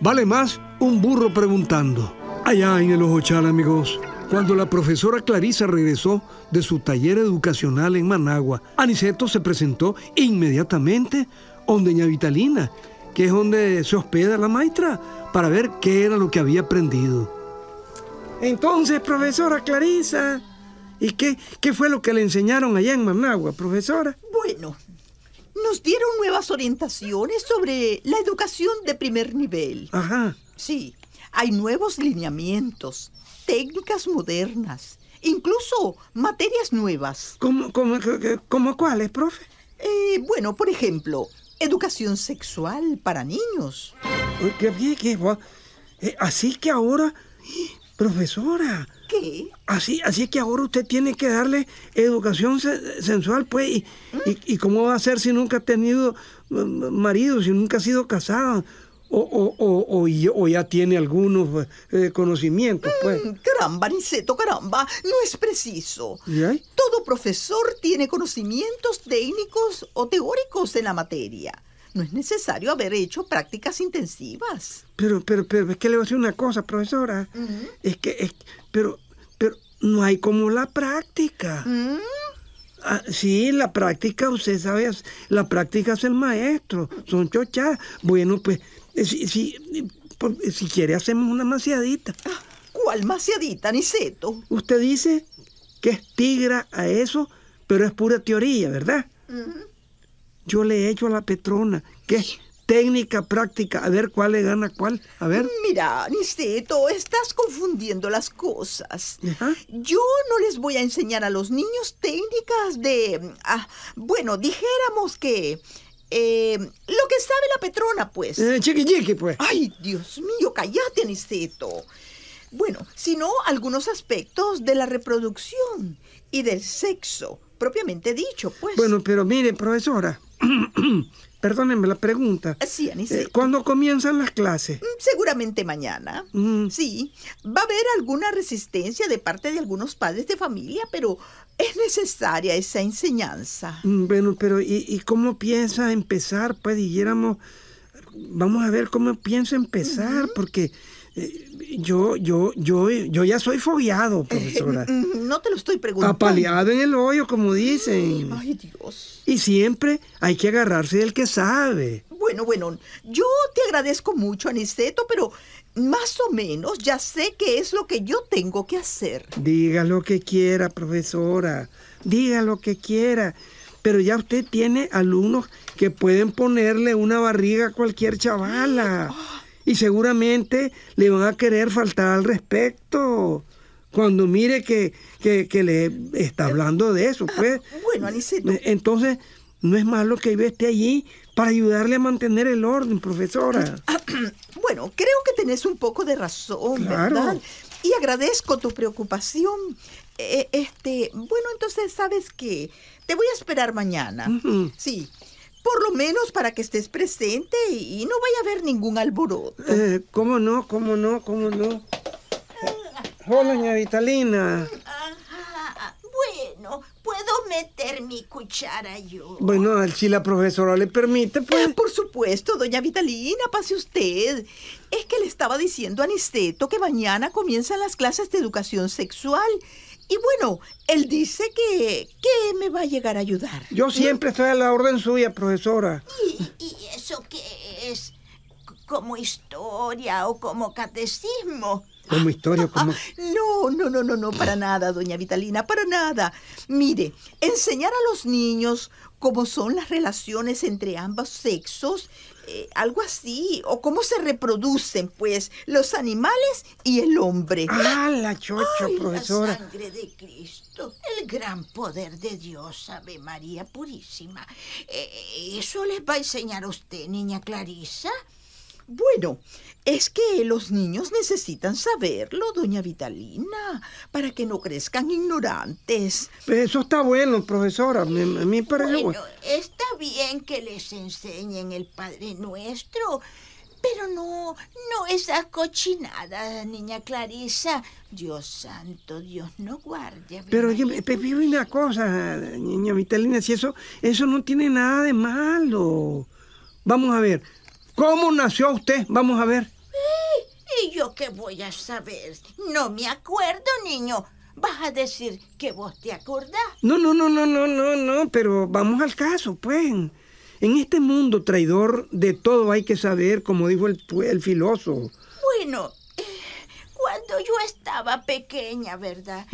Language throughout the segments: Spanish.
Vale más un burro preguntando. Allá en el Ojochal, amigos, cuando la profesora Clarisa regresó de su taller educacional en Managua, Aniceto se presentó inmediatamente donde Doña Vitalina, que es donde se hospeda la maestra, para ver qué era lo que había aprendido. Entonces, profesora Clarisa, ¿y qué, qué fue lo que le enseñaron allá en Managua, profesora? Bueno, nos dieron nuevas orientaciones sobre la educación de primer nivel. Ajá. Sí, hay nuevos lineamientos, técnicas modernas, incluso materias nuevas. ¿Cómo, cómo, cómo cuáles, profe? Eh, bueno, por ejemplo, educación sexual para niños. ¿Qué, qué, eh, así que ahora Profesora. ¿Qué? Así, así que ahora usted tiene que darle educación sensual, pues. Y, y, cómo va a ser si nunca ha tenido mm, mm, marido, si nunca ha sido casada? O, o, o, o ya tiene algunos pues, eh, conocimientos, mm, pues. caramba, Niceto, caramba, no es preciso. ¿Y Todo profesor tiene conocimientos técnicos o teóricos en la materia no es necesario haber hecho prácticas intensivas. Pero, pero, pero, es que le voy a decir una cosa, profesora. Es que, es, pero, pero, no hay como la práctica. Mm. Ah, sí, la práctica, usted sabe, la práctica es el maestro, son chochas. Bueno, pues, eh, si, si, si quiere hacemos una maciadita. Ah, ¿Cuál maciadita, Niceto? Usted dice que es tigra a eso, pero es pura teoría, ¿verdad? yo le echo a la Petrona. ¿Qué? Técnica práctica, a ver cuál le gana cuál, a ver. Mira, Niceto, estás confundiendo las cosas. Yo no les voy a enseñar a los niños técnicas de... Ah, bueno, dijéramos que... Eh, lo que sabe la Petrona, pues. Eh, Cheque, chiqui, pues. Ay, Dios mío, cállate, Niceto. Bueno, sino algunos aspectos de la reproducción y del sexo, propiamente dicho, pues. Bueno, pero mire, profesora, Perdónenme la pregunta. Sí, eh, ¿Cuándo comienzan las clases? Mm, seguramente mañana. Mm. Sí. Va a haber alguna resistencia de parte de algunos padres de familia, pero es necesaria esa enseñanza. Mm, bueno, pero ¿y, cómo piensa empezar? Pues dijéramos, vamos a ver cómo piensa empezar, porque eh, yo, yo, yo, yo ya soy fobiado, profesora. Mm, no te lo estoy preguntando. Apaleado en el hoyo, como dicen. Ay, Dios. Y siempre hay que agarrarse del que sabe. Bueno, bueno, yo te agradezco mucho, Aniceto, pero más o menos ya sé qué es lo que yo tengo que hacer. Diga lo que quiera, profesora. Diga lo que quiera. Pero ya usted tiene alumnos que pueden ponerle una barriga a cualquier chavala. Ah, y seguramente le van a querer faltar al respecto cuando mire que, que, le está eh, hablando de eso. Pues. Ah, bueno, Aniceto. Eh, entonces, no es malo que yo esté allí para ayudarle a mantener el orden, profesora. bueno, creo que tenés un poco de razón, ¿verdad? Y agradezco tu preocupación. Eh, este, bueno, entonces, ¿sabes qué? Te voy a esperar mañana. Sí. Por lo menos para que estés presente y, no vaya a haber ningún alboroto. Eh, ¿Cómo no? ¿Cómo no? ¿Cómo no? Hola, doña Vitalina. Bueno, ¿puedo meter mi cuchara yo? Bueno, si la profesora le permite, pues... Ah, por supuesto, doña Vitalina, pase usted. Es que le estaba diciendo a Niceto que mañana comienzan las clases de educación sexual y bueno, él dice que, que me va a llegar a ayudar. Yo siempre estoy a la orden suya, profesora. y eso qué es? ¿Como historia o como catecismo? como historia, como... No, no, no, no, no, para nada, doña Vitalina, para nada. Mire, enseñar a los niños cómo son las relaciones entre ambos sexos, eh, algo así, o cómo se reproducen, pues, los animales y el hombre. Ah, la chocho, profesora. La sangre de Cristo, el gran poder de Dios, Ave María Purísima. Eh, ¿Eso les va a enseñar a usted, niña Clarisa? Bueno, es que los niños necesitan saberlo, doña Vitalina, para que no crezcan ignorantes. Eso está bueno, profesora. bueno. Está bien que les enseñen el Padre Nuestro. Pero no, no esas cochinadas, niña Clarisa. Dios santo, Dios no guarde. Pero yo vive una cosa, niña Vitalina, si eso, eso no tiene nada de malo. Vamos a ver, ¿Cómo nació usted? Vamos a ver. Eh, ¿Y yo qué voy a saber? No me acuerdo, niño. Vas a decir que vos te acordás. No, no, no, no, no, no, no, pero vamos al caso, pues. En este mundo traidor de todo hay que saber, como dijo el, el filósofo. Bueno, yo estaba pequeña, ¿verdad?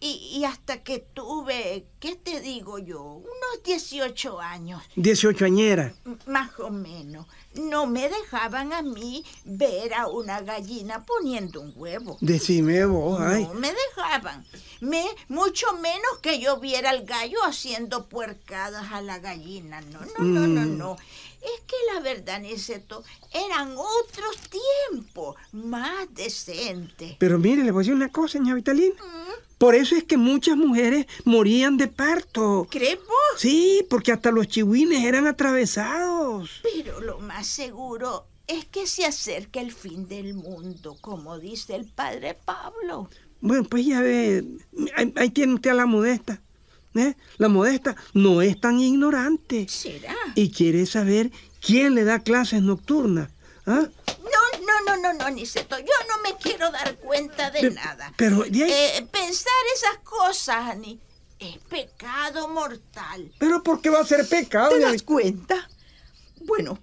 y, hasta que tuve, ¿qué te digo yo? Unos 18 años. 18 añera. más o menos. No me dejaban a mí ver a una gallina poniendo un huevo. Decime vos, ay. No me dejaban. Me, mucho menos que yo viera al gallo haciendo puercadas a la gallina. No, no, no, no, mm. no. Es que la verdad, Niceto, eran otros tiempos más decentes. Pero mire, le voy a decir una cosa, señora Vitalina. Mm. Por eso es que muchas mujeres morían de parto. ¿Crees vos? Sí, porque hasta los chihuines eran atravesados. Pero lo más seguro es que se acerca el fin del mundo, como dice el padre Pablo. Bueno, pues ya ve, tiene usted a la modesta. ¿Eh? La modesta no es tan ignorante. ¿Será? Y quiere saber quién le da clases nocturnas. ¿Ah? No, no, no, no, Niceto, yo no me quiero dar cuenta de nada. Pero, eh, pensar esas cosas, Ani, es pecado mortal. ¿Pero por qué va a ser pecado? ¿Te das cuenta? Bueno,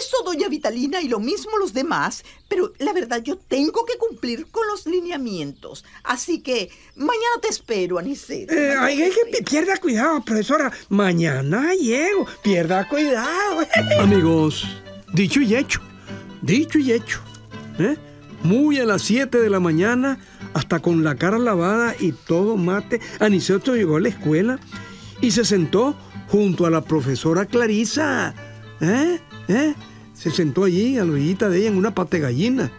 eso, doña Vitalina, y lo mismo los demás, pero la verdad yo tengo que cumplir con los lineamientos. Así que mañana te espero, Aniceto. Eh, ay, que pierda cuidado, profesora. Mañana llego. Pierda cuidado. Amigos, dicho y hecho. Dicho y hecho. ¿eh? Muy a las 7 de la mañana, hasta con la cara lavada y todo mate, Aniceto llegó a la escuela y se sentó junto a la profesora Clarisa. ¿Eh? ¿Eh? Se sentó allí, a la orillita de ella, en una pata gallina.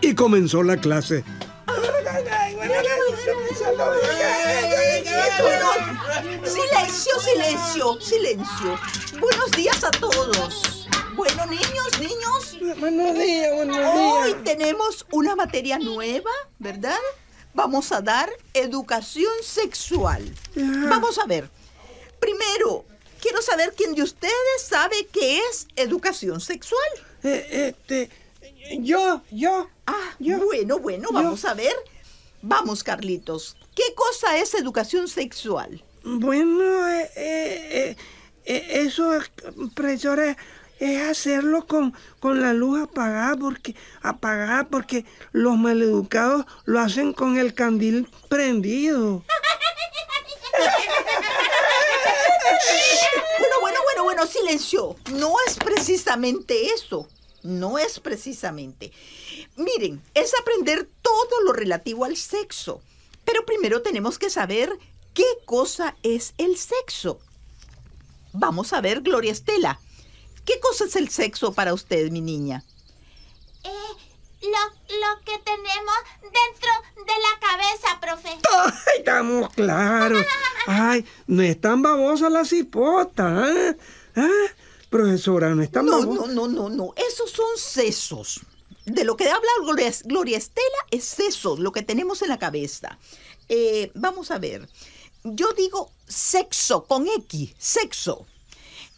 Y comenzó la clase. Silencio, silencio, silencio. Buenos días a todos. Bueno, niños, niños. Buenos días, buenos días. Hoy tenemos una materia nueva, ¿verdad? Vamos a dar educación sexual. Vamos a ver. Primero, Quiero saber quién de ustedes sabe qué es educación sexual. Eh, este, yo, yo. Ah, yo, bueno, bueno, vamos a ver. Vamos, Carlitos. ¿Qué cosa es educación sexual? Bueno, eh, eh, eh eso, profesora, es hacerlo con, con la luz apagada porque, apagada porque los maleducados lo hacen con el candil prendido. Bueno, bueno, bueno, bueno, silencio. No es precisamente eso. No es precisamente. Miren, es aprender todo lo relativo al sexo. Pero primero tenemos que saber qué cosa es el sexo. Vamos a ver, Gloria Estela. ¿Qué cosa es el sexo para usted, mi niña? Eh, lo, lo que tenemos dentro de la cabeza, profe. ¡Ay, estamos claros! ¡Ay, no es tan babosa la cipota! ¿eh? ¿Eh? Profesora, no es tan no, babosa. No, no, no, no. Esos son sesos. De lo que habla Gloria, Gloria Estela es sesos, lo que tenemos en la cabeza. Eh, vamos a ver. Yo digo sexo con X, sexo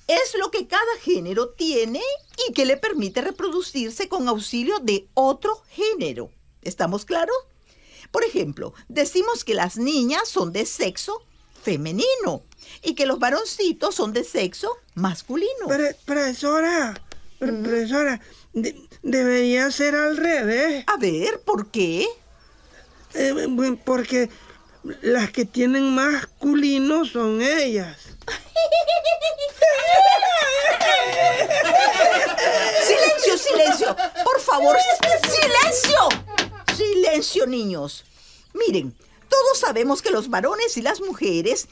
es lo que cada género tiene y que le permite reproducirse con auxilio de otro género. ¿Estamos claros? Por ejemplo, decimos que las niñas son de sexo femenino y que los varoncitos son de sexo masculino. Pero, profesora, profesora, debería ser al revés. A ver, ¿por qué? Eh, porque las que tienen más son ellas. silencio, silencio. Por favor, silencio. Silencio, niños. Miren, todos sabemos que los varones y las mujeres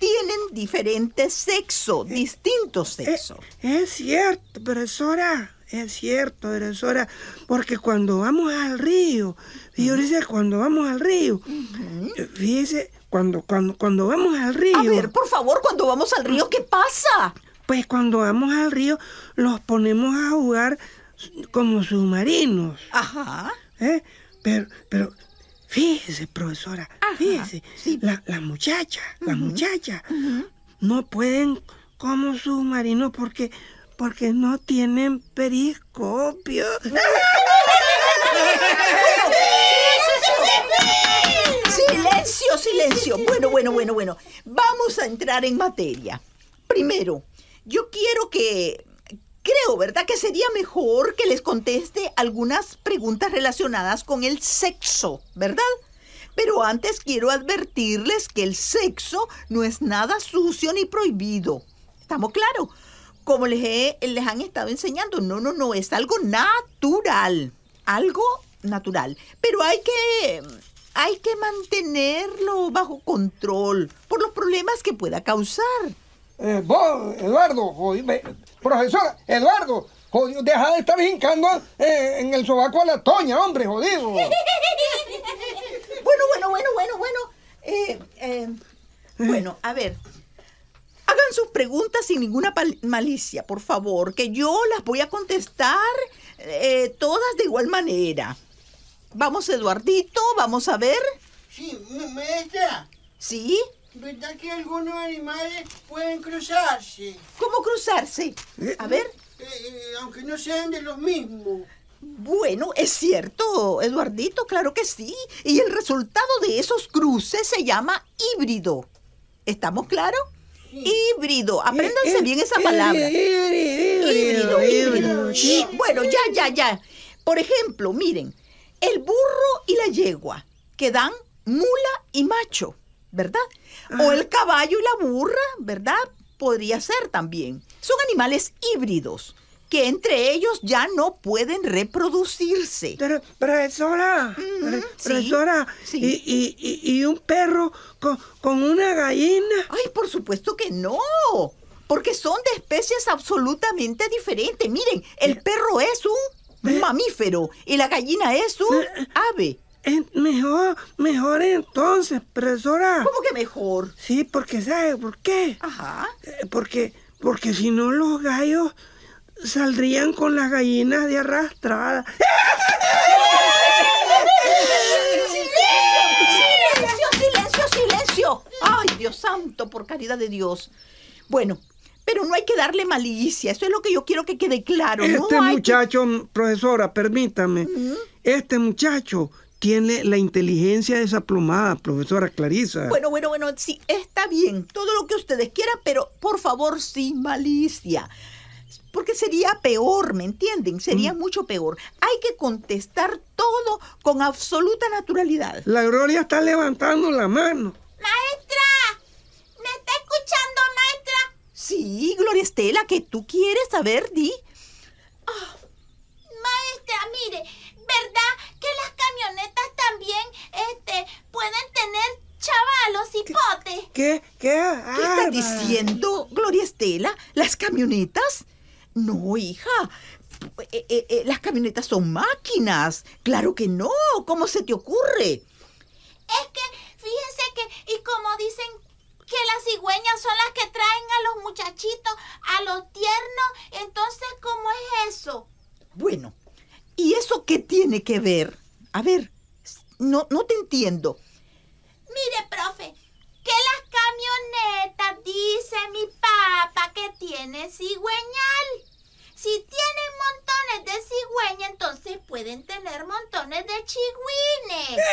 tienen diferente sexo, distinto eh, sexo. Es, es cierto, profesora es cierto, profesora, porque cuando vamos al río, y cuando vamos al río, eh, fíjese, cuando, cuando, cuando vamos al río. A ver, por favor, cuando vamos al río, ¿qué pasa? Pues cuando vamos al río, los ponemos a jugar como submarinos. Ajá. ¿eh? Pero, pero, fíjese, profesora, fíjese, las la muchachas, las muchachas, no pueden como submarinos porque porque no tienen periscopio. Silencio, silencio. Bueno, bueno, bueno, bueno. Vamos a entrar en materia. Primero, yo quiero que... Creo, ¿verdad? Que sería mejor que les conteste algunas preguntas relacionadas con el sexo, ¿verdad? Pero antes quiero advertirles que el sexo no es nada sucio ni prohibido. ¿Estamos claros? como les, he, les han estado enseñando. No, no, no, es algo natural, algo natural. Pero hay que, hay que mantenerlo bajo control por los problemas que pueda causar. Eh, vos, Eduardo, ...profesor, Eduardo, jodido, deja de estar hincando eh, en el sobaco a la toña, hombre, jodido. bueno, bueno, bueno, bueno, bueno. Eh, eh bueno, a ver, hagan sus preguntas sin ninguna malicia, por favor, que yo las voy a contestar eh, todas de igual manera. Vamos, Eduardito, vamos a ver. Sí, maestra. ¿Sí? ¿Verdad que algunos animales pueden cruzarse? ¿Cómo cruzarse? Eh, a ver. Eh, aunque no sean de los mismos. Bueno, es cierto, Eduardito, claro que sí. Y el resultado de esos cruces se llama híbrido. ¿Estamos claros? Híbrido. Apréndanse bien esa palabra. Híbrido, híbrido. Bueno, ya, ya, ya. Por ejemplo, miren, el burro y la yegua que dan mula y macho, ¿verdad? O el caballo y la burra, ¿verdad? Podría ser también. Son animales híbridos que entre ellos ya no pueden reproducirse. Pero, profesora, mm, Y, un perro con, con una gallina? Ay, por supuesto que no porque son de especies absolutamente diferentes. Miren, el perro es un mamífero y la gallina es un ave. Mejor, mejor entonces, profesora. ¿Cómo que mejor? Sí, porque ¿sabe por qué? Ajá. Eh, porque, porque si no los gallos saldrían con las gallinas de arrastrada. ¡Silencio, silencio, silencio! ¡Ay, Dios santo, por caridad de Dios! Bueno, pero no hay que darle malicia, eso es lo que yo quiero que quede claro. Este muchacho, profesora, permítame, este muchacho tiene la inteligencia desaplomada, profesora Clarisa. Bueno, bueno, bueno, sí, está bien, todo lo que ustedes quieran, pero por favor, sin malicia porque sería peor, ¿me entienden? Sería mm. mucho peor. Hay que contestar todo con absoluta naturalidad. La Gloria está levantando la mano. Maestra, ¿me está escuchando, maestra? Sí, Gloria Estela, ¿qué tú quieres saber, di. Ah, maestra, mire, ¿verdad que las camionetas también este, pueden tener chavalos y potes? ¿Qué? ¿Qué? ¿Qué, ¿Qué estás diciendo, Gloria Estela? ¿Las camionetas? No, hija, eh, eh, eh, las camionetas son máquinas. Claro que no. ¿Cómo se te ocurre? Es que, fíjense que, y como dicen que las cigüeñas son las que traen a los muchachitos, a los tiernos, entonces, ¿cómo es eso? Bueno, ¿y eso qué tiene que ver? A ver, no, no te entiendo. Mire, profe, que las camioneta dice mi papá que tiene cigüeñal. Si tienen montones de cigüeña, entonces pueden tener montones de chigüines.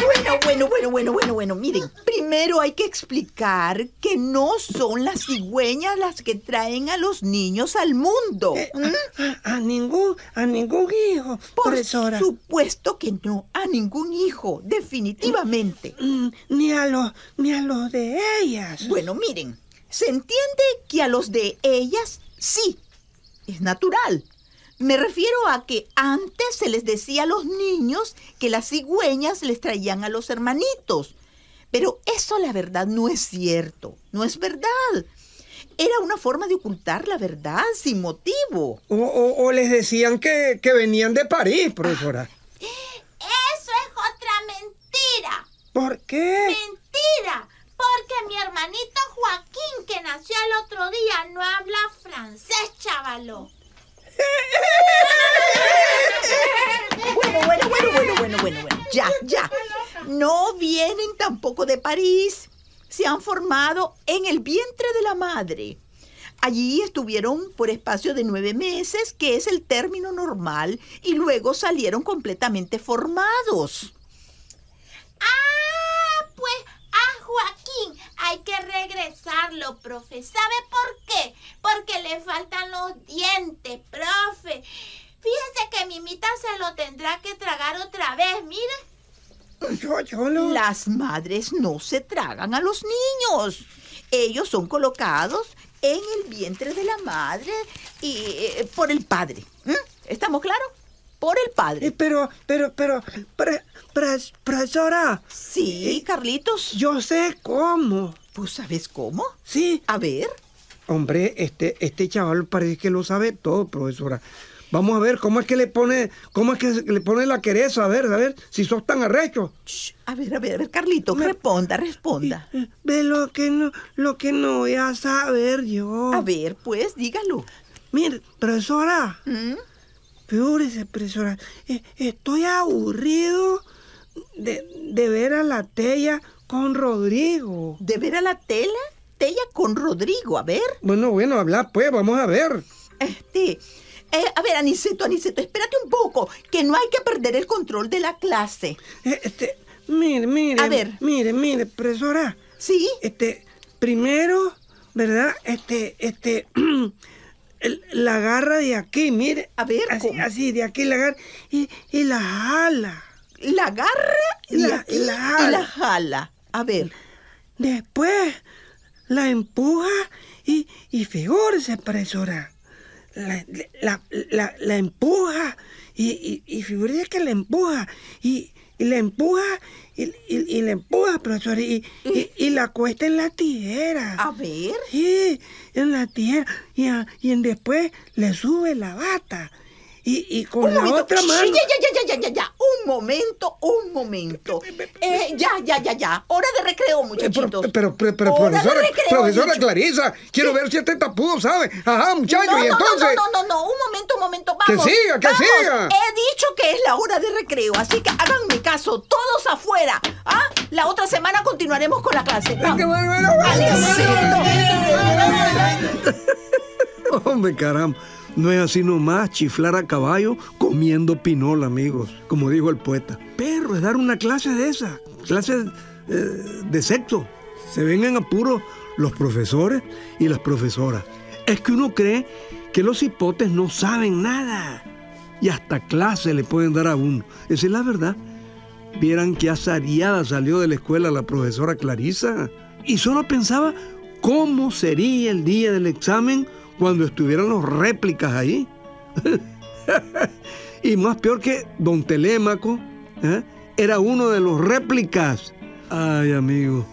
bueno, bueno, bueno, bueno, bueno, bueno, miren. Primero hay que explicar que no son las cigüeñas las que traen a los niños al mundo. Eh, a, ningún, a ningún hijo, Por supuesto que no, a ningún hijo, definitivamente. Mm, mm, ni a los, ni a los de ellas. Bueno, miren, se entiende que a los de ellas sí, es natural. Me refiero a que antes se les decía a los niños que las cigüeñas les traían a los hermanitos pero eso la verdad no es cierto, no es verdad. Era una forma de ocultar la verdad sin motivo. O, les decían que, venían de París, profesora. Ah, eso es otra mentira. ¿Por qué? Mentira. Porque mi hermanito Joaquín, que nació el otro día, no habla francés, chavaló bueno, bueno, bueno, bueno, bueno, bueno, bueno. Ya, ya. No vienen tampoco de París. Se han formado en el vientre de la madre. Allí estuvieron por espacio de nueve meses, que es el término normal, y luego salieron completamente formados. ¡Ah! hay que regresarlo, profe. ¿Sabe por qué? Porque le faltan los dientes, profe. Fíjese que Mimita se lo tendrá que tragar otra vez, mire. Las madres no se tragan a los niños. Ellos son colocados en el vientre de la madre y eh, por el padre. ¿Estamos claros? por el padre. Eh, pero, pero, pero, pre, profesora. Sí, eh, Carlitos. Yo sé cómo. ¿Pues sabes cómo? Sí. A ver. Hombre, este, este chaval parece que lo sabe todo, profesora. Vamos a ver cómo es que le pone, cómo es que le pone la quereza, a ver, a ver, si sos tan arrecho. a ver, a ver, a ver, Carlitos, responda, responda. Eh, ve lo que no, lo que no voy a saber yo. A ver, pues, dígalo. Mire, profesora. ¿Mm? peores profesora, e, estoy aburrido de, ver a la Tella con Rodrigo. ¿De ver a la Tela? Tella con Rodrigo, a ver. Bueno, bueno, habla pues, vamos a ver. Este. Eh, a ver, Aniceto, Aniceto, espérate un poco, que no hay que perder el control de la clase. Eh, este, mire, mire. A ver. Mire, mire, profesora. Sí. Este, primero, ¿verdad? Este, este. la agarra de aquí, mire. A ver, así, de aquí la agarra y, la jala. La agarra y la, la, jala. Y la jala. A ver. Después la empuja y, y figúrese, profesora. La, empuja y, y, y que la empuja y, y le empuja y, le empuja, profesor, y, y, la cuesta en la tijera. A ver. Sí, en la tijera. Y, y después le sube la bata. Y, y con la momento. otra mano. Ya, ya, ya, ya, ya, ya. Un momento, un momento. Eh, ya, ya, ya, ya. Hora de recreo, eh, muchachitos. pero, pero, pero profesora, recreo, profesora Clarisa, quiero ver si este tapudo sabe. Ajá, muchacho, no, no, y entonces. No, no, no, no, un momento, un momento. Vamos. Que siga, que vamos. siga. He dicho que es la hora de recreo, así que háganme caso, todos afuera. ¿Ah? La otra semana continuaremos con la clase. Vamos. Hombre, caramba. No es así nomás chiflar a caballo comiendo pinol, amigos, como dijo el poeta. Pero es dar una clase de esa, clase eh, de sexo. Se ven en apuro los profesores y las profesoras. Es que uno cree que los hipotes no saben nada y hasta clase le pueden dar a uno. Esa es la verdad. Vieran que asariada salió de la escuela la profesora Clarisa y solo pensaba cómo sería el día del examen cuando estuvieran los réplicas ahí. y más peor que don Telémaco ¿eh? era uno de los réplicas. Ay, amigo,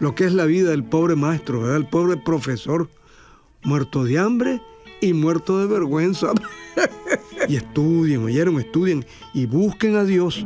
lo que es la vida del pobre maestro, ¿verdad? el pobre profesor, muerto de hambre y muerto de vergüenza. y estudien, oyeron, estudien y busquen a Dios.